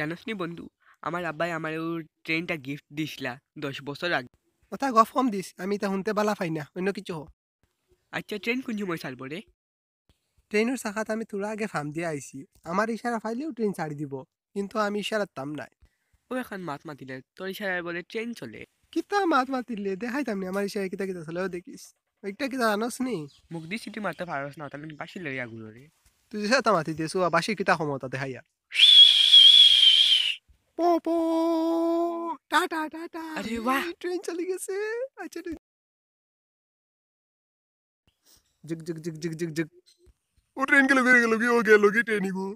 জানাস নি বন্ধু আমার আব্বাই আমার ও ট্রেনটা গিফট দিছিলা দশ বছর আগে কথা গফ কম দিস আমি তা শুনতে বালা পাই না অন্য কিছু হো আচ্ছা ট্রেন কোন সময় ছাড়বো রে ট্রেনের শাখাতে আমি তোরা আগে ফার্ম দিয়ে আইছি আমার ইশারা ফাইলেও ট্রেন ছাড়ি দিব কিন্তু আমি ইশারা তাম নাই ও এখন মাত মাতিলে তোর ইশারায় বলে ট্রেন চলে কিতা মাত মাতিলে দেখাই তামনি আমার ইশারায় কিতা কিতা চলেও দেখিস ওইটা কিতা জানোস নি মুখ দিয়ে সিটি মারতে পারস না তাহলে বাসি লইয়া গুলো রে তুই যেটা মাতি দিয়েছো বাসি কিতা ক্ষমতা দেখাইয়া পো টাটা টাটা আরে বাহ ট্রেন চলে গেছে আচ্ছা জিগ জিগ জিগ জিগ জিগ জিগ ও ট্রেন গেল বেরিয়ে গেল ও গেল গো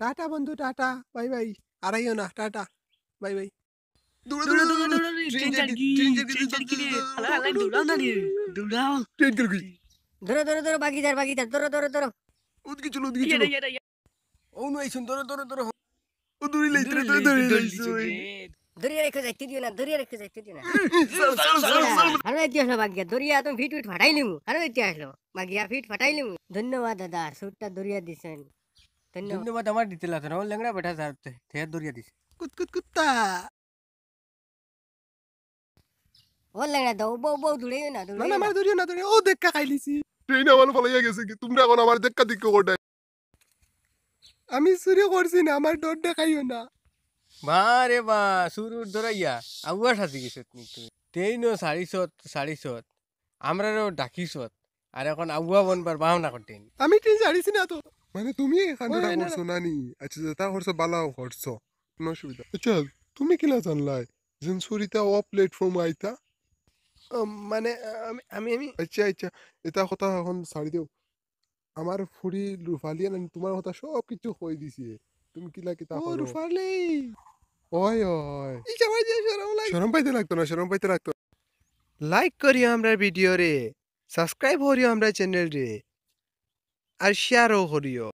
টাটা বন্ধু টাটা বাই বাই না টাটা বাই বাই ট্রেন ট্রেন ধরো ধরো ধরো ধরো চলো চলো ও নয় শুন ধরো ধরো ধরো ও দড়ি লাইতে দড়ি লাইছে দরিয়া রেখে যাইতে দিও না দরিয়া রেখে যাইতে দিও না আরো ইতিহাস বাগিয়া দরিয়া তুমি ফিট ফিট ফাটাই লিমু আরো ইতিহাস বাগিয়া ফিট ফাটাই লিমু ধন্যবাদ দাদা সুটটা দরিয়া দিছেন ধন্যবাদ আমার দিতে লাগছে না লেংড়া বেটা যার তে দরিয়া দিছে কুত কুত কুত্তা ও তোমরা এখন আমার দেখা দিকে আমি চুরি করছি না আমার ডোর দেখাইও না বা বা সুরুর ধরাইয়া আবুয়া সাজি গেছে তুমি তেইন চারিশত চারিশত আমরারও ডাকিছত আর এখন আবুয়া বনবার বাহনা করতেন আমি ট্রেন ছাড়িছি না তো মানে তুমি এখানে করছো নানি আচ্ছা যেটা আচ্ছা, করছো বালাও করছো কোনো অসুবিধা আচ্ছা তুমি কিলা জানলাই যেন সুরিতা ও প্ল্যাটফর্ম আইতা মানে আমি আমি আচ্ছা আচ্ছা এটা কথা এখন ছাড়ি দেও আমার ফুড়ি রুফালিয়া না তোমার কথা সব কিছু হয়ে দিছে তুমি কি লাগে তা করো রুফালি ওই ওই ই ভাই যে শরম লাগে শরম পাইতে লাগতো না শরম পাইতে লাগতো লাইক করি আমরা ভিডিও রে সাবস্ক্রাইব করিও আমরা চ্যানেল রে আর শেয়ারও করিও